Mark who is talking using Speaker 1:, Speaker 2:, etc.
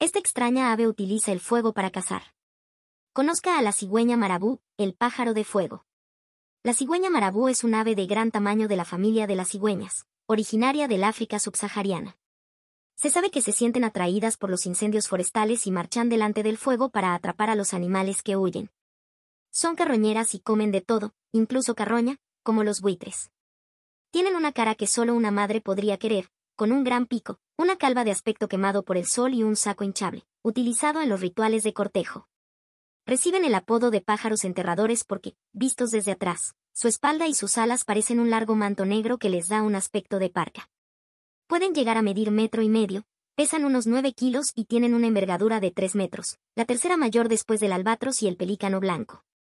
Speaker 1: Esta extraña ave utiliza el fuego para cazar. Conozca a la cigüeña marabú, el pájaro de fuego. La cigüeña marabú es un ave de gran tamaño de la familia de las cigüeñas, originaria del África subsahariana. Se sabe que se sienten atraídas por los incendios forestales y marchan delante del fuego para atrapar a los animales que huyen. Son carroñeras y comen de todo, incluso carroña, como los buitres. Tienen una cara que solo una madre podría querer, con un gran pico, una calva de aspecto quemado por el sol y un saco hinchable, utilizado en los rituales de cortejo. Reciben el apodo de pájaros enterradores porque, vistos desde atrás, su espalda y sus alas parecen un largo manto negro que les da un aspecto de parca. Pueden llegar a medir metro y medio, pesan unos 9 kilos y tienen una envergadura de 3 metros, la tercera mayor después del albatros y el pelícano blanco.